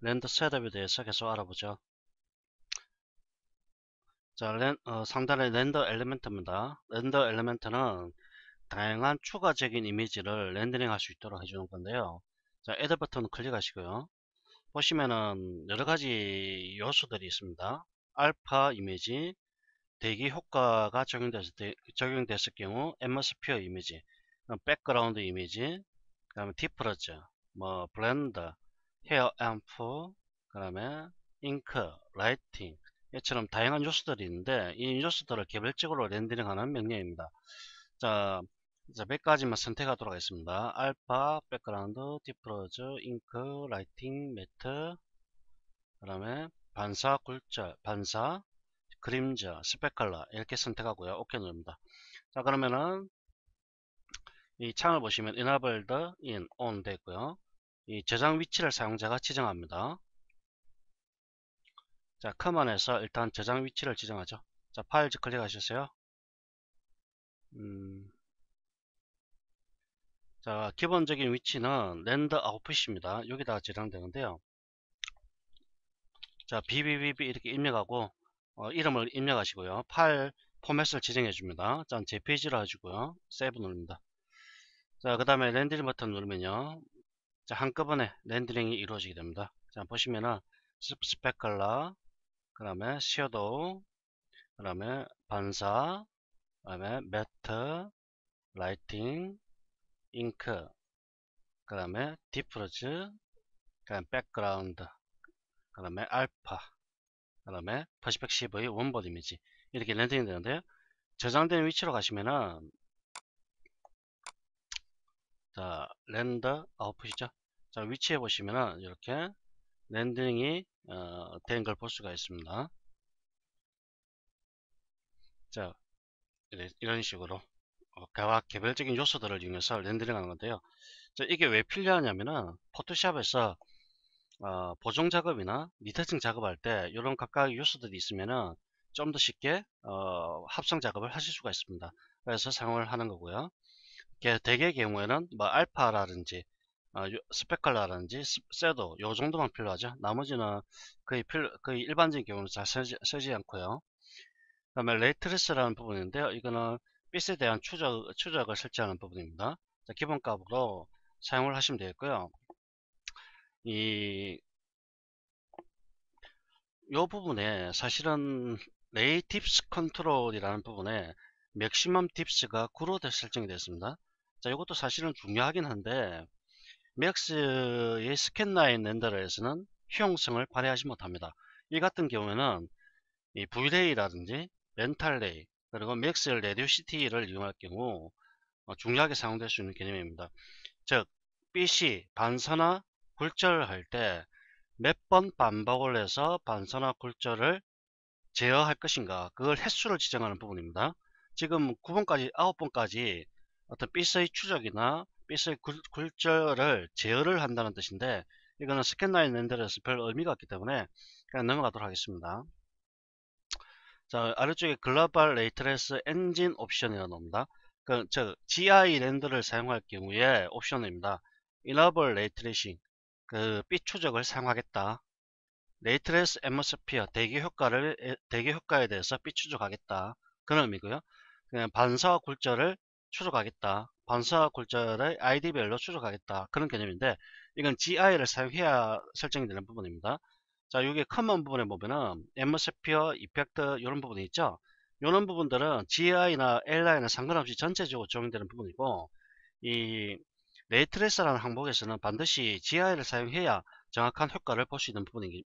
랜더 셋업에 대해서 계속 알아보죠. 자, 랜, 어, 상단의 랜더 엘리멘트입니다. 랜더 엘리멘트는 다양한 추가적인 이미지를 랜더링할 수 있도록 해주는 건데요. 자, 애드 버튼 클릭하시고요. 보시면은 여러가지 요소들이 있습니다. 알파 이미지, 대기 효과가 적용됐을, 을 경우 엠머스피어 이미지, 백그라운드 이미지, 그 다음에 디프러즈, 뭐 블렌더, 헤어 앰프 그 다음에 잉크, 라이팅 이처럼 다양한 요소들이 있는데 이 요소들을 개별적으로 렌더링하는 명령입니다. 자, 이제 몇 가지만 선택하도록 하겠습니다. 알파, 백그라운드, 디프로즈, 잉크, 라이팅, 매트 그 다음에 반사, 굴절, 반사, 그림자, 스펙컬러 이렇게 선택하고요. 오케이 누릅니다. 자 그러면은 이 창을 보시면 enable the in on 되고요. 이 저장 위치를 사용자가 지정합니다. 자, 커먼에서 일단 저장 위치를 지정하죠. 자, 파일 클릭하셨어요 음, 자, 기본적인 위치는 랜드 아웃풋입니다. 여기다 저장되는데요. 자, bbb 이렇게 입력하고 어, 이름을 입력하시고요. 파일 포맷을 지정해 줍니다. 자, jpg로 하시고요세븐 누릅니다. 자, 그 다음에 렌딩 버튼 누르면요. 자, 한꺼번에 렌더링이 이루어지게 됩니다. 자, 보시면은 스펙 컬러, 그 다음에 섀도우, 그 다음에 반사, 그 다음에 매트, 라이팅, 잉크, 그 다음에 디프러즈, 그 다음에 백그라운드, 그 다음에 알파, 그 다음에 퍼시펙시브의 원본 이미지 이렇게 렌더링 되는데요. 저장된 위치로 가시면은 자, 랜더 아웃풋이죠. 자, 위치해 보시면은 이렇게 랜딩이 어, 된걸 볼 수가 있습니다. 자, 이런 식으로 개와 어, 개별적인 요소들을 이용해서 렌딩을하는 건데요. 자, 이게 왜 필요하냐면은 포토샵에서 어, 보정 작업이나 리터칭 작업할 때 이런 각각의 요소들이 있으면은 좀 더 쉽게 어, 합성 작업을 하실 수가 있습니다. 그래서 사용을 하는 거고요. 대개의 경우에는 뭐 알파라든지 어, 스펙컬라든지 세도요 정도만 필요하죠. 나머지는 거의 필, 거의 일반적인 경우는 잘 쓰지, 쓰지 않고요. 그다음에 레이트리스라는 부분인데요. 이거는 빛에 대한 추적, 추적을 설치하는 부분입니다. 자, 기본값으로 사용을 하시면 되겠고요. 이, 요 부분에 사실은 레이티브스 컨트롤이라는 부분에 맥시멈 딥스가 9로 설정이 됐습니다. 자, 이것도 사실은 중요하긴 한데 맥스의 스캔 라인 렌더러에서는 효용성을 발휘하지 못합니다. 이 같은 경우에는 이 v a y 라든지 렌탈레이 그리고 맥스 레디오시티를 이용할 경우 어, 중요하게 사용될 수 있는 개념입니다. 즉빛 c 반사나 굴절할 때 몇 번 반복을 해서 반사나 굴절을 제어할 것인가 그걸 횟수를 지정하는 부분입니다. 지금 9번까지 9번까지 어떤 비 빛의 추적이나 비 빛의 굴, 절을 제어를 한다는 뜻인데 이거는 스캔라인 렌더에서 별 의미가 없기 때문에 그냥 넘어가도록 하겠습니다. 자 아래쪽에 글로벌 레이트레스 엔진 옵션이라는 겁니다. 그, 즉 GI 렌더를 사용할 경우에 옵션입니다. 이너블 레이트레싱 그 빛 추적을 사용하겠다. 레이트레스 애머스피어 대기 효과를 대기 효과에 대해서 빛 추적하겠다. 그런 의미고요. 그냥 반사 굴절을 추적하겠다. 반사 굴절의 id별로 추적하겠다. 그런 개념인데 이건 GI를 사용해야 설정이 되는 부분입니다. 자, 여기 커먼 부분에 보면은 엠머 effect, 이런 부분이 있죠. 이런 부분들은 GI나 LI나 상관없이 전체적으로 적용되는 부분이고 이레이트레스라는 항목에서는 반드시 GI를 사용해야 정확한 효과를 볼 수 있는 부분입니다